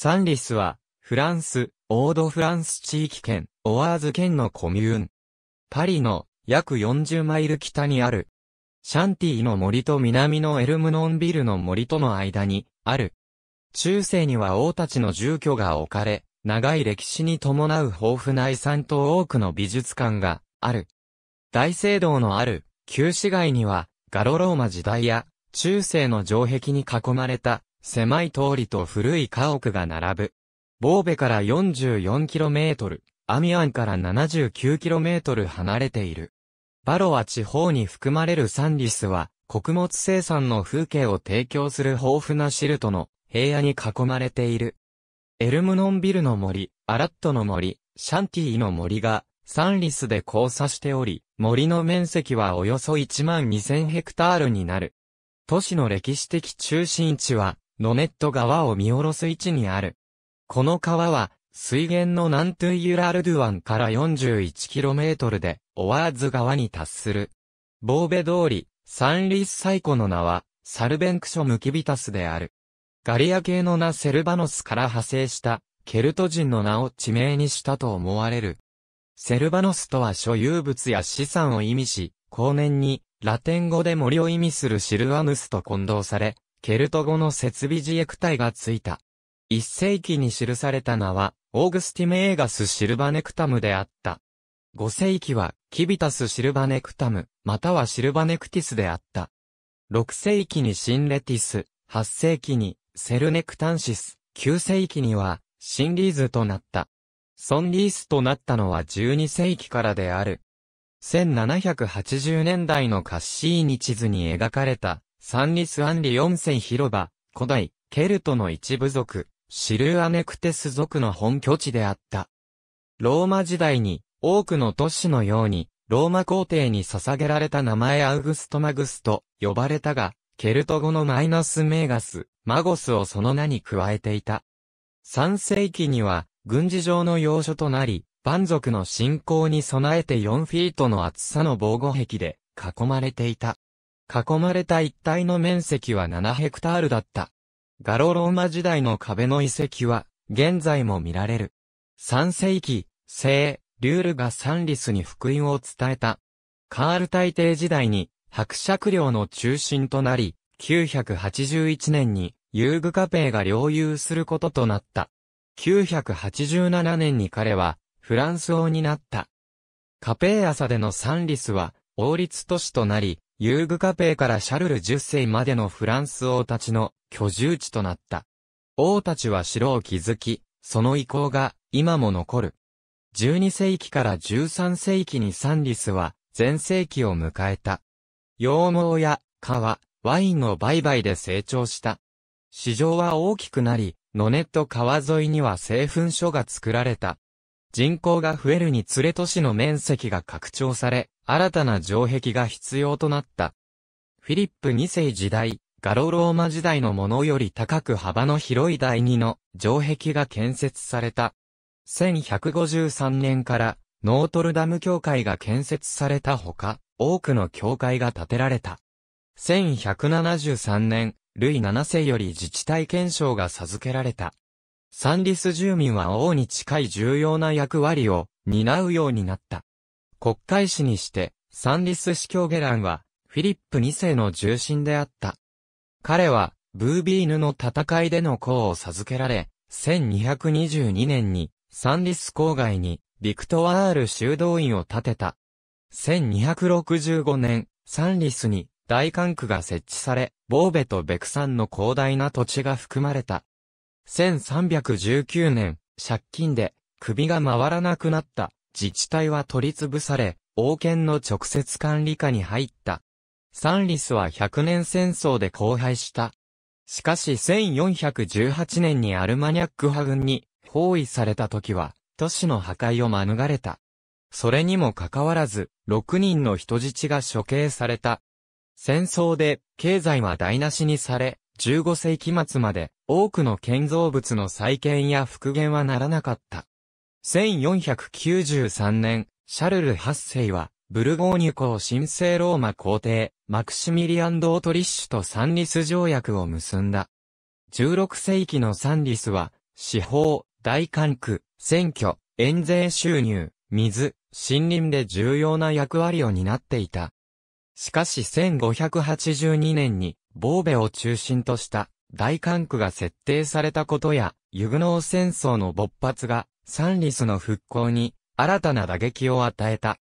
サンリスは、フランス、オードフランス地域圏、オアーズ県のコミューン。パリの約40マイル北にある。シャンティの森と南のエルムノンビルの森との間にある。中世には王たちの住居が置かれ、長い歴史に伴う豊富な遺産と多くの美術館がある。大聖堂のある旧市街にはガロローマ時代や中世の城壁に囲まれた狭い通りと古い家屋が並ぶ。ボーベから 44km、アミアンから 79km 離れている。バロア地方に含まれるサンリスは、穀物生産の風景を提供する豊富なシルトの平野に囲まれている。エルムノンビルの森、アラットの森、シャンティの森が、サンリスで交差しており、森の面積はおよそ1万2000ヘクタールになる。都市の歴史的中心地は、ノネット川を見下ろす位置にある。この川は、水源の南トゥイユラルドゥ湾から 41km で、オワーズ川に達する。ボーベ通り、サンリース最古の名は、サルベンクショムキビタスである。ガリア系の名セルバノスから派生した、ケルト人の名を地名にしたと思われる。セルバノスとは所有物や資産を意味し、後年に、ラテン語で森を意味するシルアヌスと混同され、ケルト語の設備自液体がついた。一世紀に記された名は、オーグスティメエーガス・シルバネクタムであった。五世紀は、キビタス・シルバネクタム、またはシルバネクティスであった。六世紀にシンレティス、八世紀に、セルネクタンシス、九世紀には、シンリーズとなった。ソンリースとなったのは12世紀からである。1780年代のカッシーニ地図に描かれたサンリス・アンリ四世広場、古代、ケルトの一部族、シルアネクテス族の本拠地であった。ローマ時代に、多くの都市のように、ローマ皇帝に捧げられた名前アウグストマグスと呼ばれたが、ケルト語のマイナスメーガス、マゴスをその名に加えていた。3世紀には、軍事上の要所となり、蛮族の信仰に備えて4フィートの厚さの防護壁で囲まれていた。囲まれた一帯の面積は7ヘクタールだった。ガロローマ時代の壁の遺跡は、現在も見られる。3世紀、聖、リュールがサンリスに福音を伝えた。カール大帝時代に、伯爵領の中心となり、981年に、遊具ペーが領有することとなった。987年に彼は、フランス王になった。カペーアサでのサンリスは、王立都市となり、ユーグカペーからシャルル10世までのフランス王たちの居住地となった。王たちは城を築き、その遺構が今も残る。12世紀から13世紀にサンリスは全盛期を迎えた。羊毛や革、ワインの売買で成長した。市場は大きくなり、ノネット川沿いには製粉所が作られた。人口が増えるにつれ都市の面積が拡張され、新たな城壁が必要となった。フィリップ2世時代、ガロローマ時代のものより高く幅の広い第二の城壁が建設された。1153年からノートルダム教会が建設されたほか、多くの教会が建てられた。1173年、ルイ7世より自治体憲章が授けられた。サンリス住民は王に近い重要な役割を担うようになった。国会史にして、サンリス・司教ゲランは、フィリップ2世の重臣であった。彼は、ブービーヌの戦いでの功を授けられ、1222年に、サンリス郊外に、ビクトワール修道院を建てた。1265年、サンリスに、大管区が設置され、ボーベとベクサンの広大な土地が含まれた。1319年、借金で、首が回らなくなった。自治体は取り潰され、王権の直接管理下に入った。サンリスは100年戦争で荒廃した。しかし1418年にアルマニャック派軍に包囲された時は、都市の破壊を免れた。それにもかかわらず、6人の人質が処刑された。戦争で、経済は台無しにされ、15世紀末まで、多くの建造物の再建や復元はならなかった。1493年、シャルル8世は、ブルゴーニュ公神聖ローマ皇帝、マクシミリアン・ドートリッシュとサンリス条約を結んだ。16世紀のサンリスは、司法、大管区、選挙、免税収入、水、森林で重要な役割を担っていた。しかし1582年に、ボーベを中心とした大管区が設定されたことや、ユグノー戦争の勃発がサンリスの復興に新たな打撃を与えた。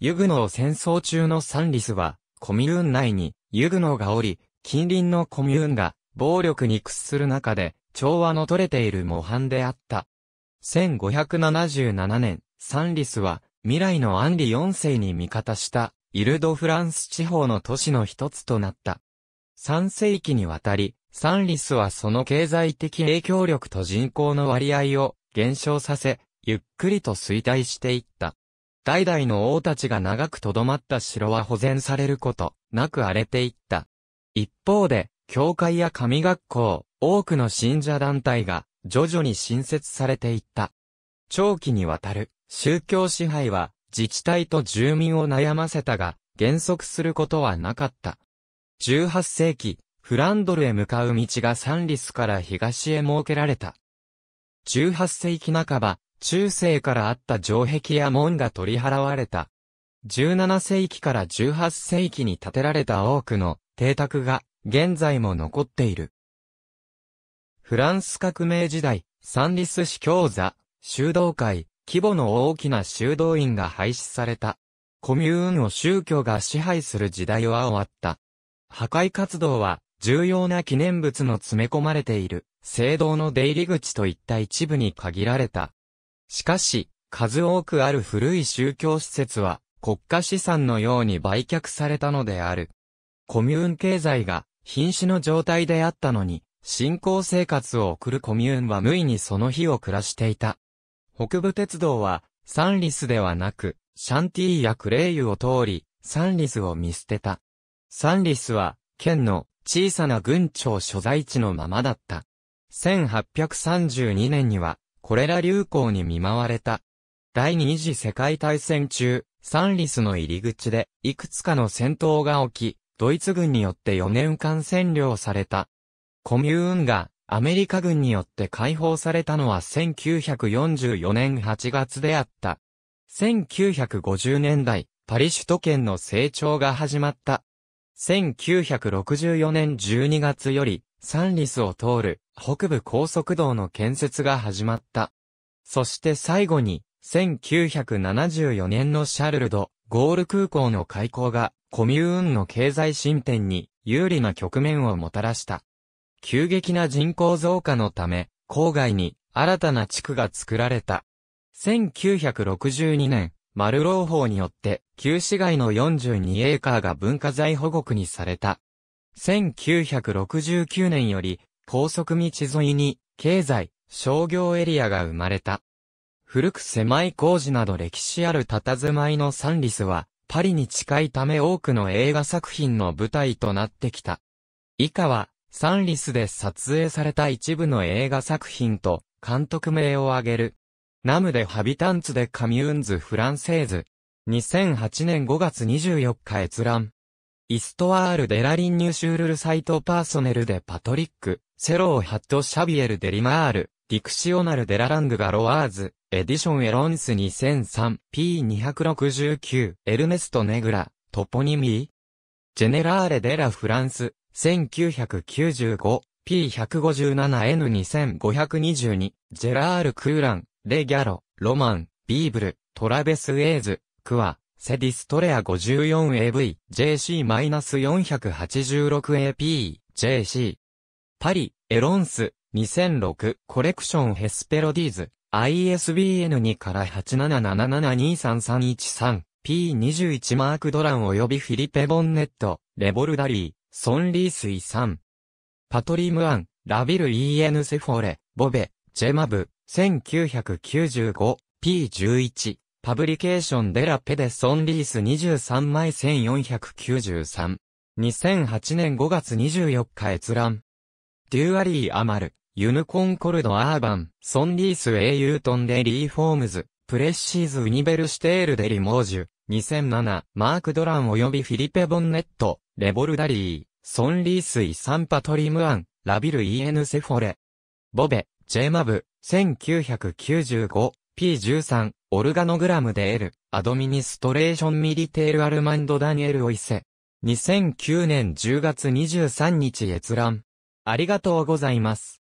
ユグノー戦争中のサンリスは、コミューン内にユグノーがおり、近隣のコミューンが暴力に屈する中で、調和の取れている模範であった。1577年、サンリスは、未来のアンリ4世に味方した、イルド・フランス地方の都市の一つとなった。3世紀にわたり、サンリスはその経済的影響力と人口の割合を減少させ、ゆっくりと衰退していった。代々の王たちが長く留まった城は保全されることなく荒れていった。一方で、教会や神学校、多くの信者団体が徐々に新設されていった。長期にわたる宗教支配は自治体と住民を悩ませたが、減速することはなかった。18世紀、フランドルへ向かう道がサンリスから東へ設けられた。18世紀半ば、中世からあった城壁や門が取り払われた。17世紀から18世紀に建てられた多くの邸宅が現在も残っている。フランス革命時代、サンリス市教座、修道会、規模の大きな修道院が廃止された。コミューンを宗教が支配する時代は終わった。破壊活動は重要な記念物の詰め込まれている聖堂の出入り口といった一部に限られた。しかし、数多くある古い宗教施設は、国家資産のように売却されたのである。コミューン経済が、瀕死の状態であったのに、信仰生活を送るコミューンは無意にその日を暮らしていた。北部鉄道は、サンリスではなく、シャンティーやクレイユを通り、サンリスを見捨てた。サンリスは、県の小さな軍庁所在地のままだった。1832年には、コレラ流行に見舞われた。第二次世界大戦中、サンリスの入り口で、いくつかの戦闘が起き、ドイツ軍によって4年間占領された。コミューンが、アメリカ軍によって解放されたのは1944年8月であった。1950年代、パリ首都圏の成長が始まった。1964年12月より、サンリスを通る北部高速道の建設が始まった。そして最後に、1974年のシャルルド・ゴール空港の開港が、コミューンの経済進展に有利な局面をもたらした。急激な人口増加のため、郊外に新たな地区が作られた。1962年、マルロー法によって、旧市街の42エーカーが文化財保護区にされた。1969年より、高速道沿いに、経済、商業エリアが生まれた。古く狭い工事など歴史ある佇まいのサンリスは、パリに近いため多くの映画作品の舞台となってきた。以下は、サンリスで撮影された一部の映画作品と、監督名を挙げる。ナムでハビタンツでカミューンズ・フランセーズ。2008年5月24日閲覧。イストワール・デラリンニュ・ーシュールル・サイト・パーソネル・デ・パトリック、セロー・ハット・シャビエル・デ・リマール、ディクシオナル・デララング・ガロワーズ、エディション・エロンス 2003P269、エルネスト・ネグラ、トポニミージェネラーレ・デラ・フランス、1995、P157N2522、ジェラール・クーラン、レ・ギャロ、ロマン、ビーブル、トラベス・エーズ、クワ、セディストレア 54AV、JC-486AP、JC。パリ、エロンス、2006、コレクションヘスペロディーズ、ISBN2 から877723313、P21 マークドラン及びフィリペ・ボンネット、レボルダリー、ソンリースイさん。パトリムアン、ラビル EN セフォレ、ボベ、ジェマブ、1995、P11。パブリケーションデラペデソンリース23枚1493。2008年5月24日閲覧。デュアリーアマル、ユヌコンコルドアーバン、ソンリースエユートンデリーフォームズ、プレッシーズウニベルシテールデリモージュ、2007、マークドラン及びフィリペ・ボンネット、レボルダリー、ソンリースイ・サンパトリムアン、ラビル・イエヌ・セフォレ。ボベ、ジェマブ、1995、P13、オルガノグラムで L、アドミニストレーションミリテールアルマンドダニエルオイセ。2009年10月23日閲覧。ありがとうございます。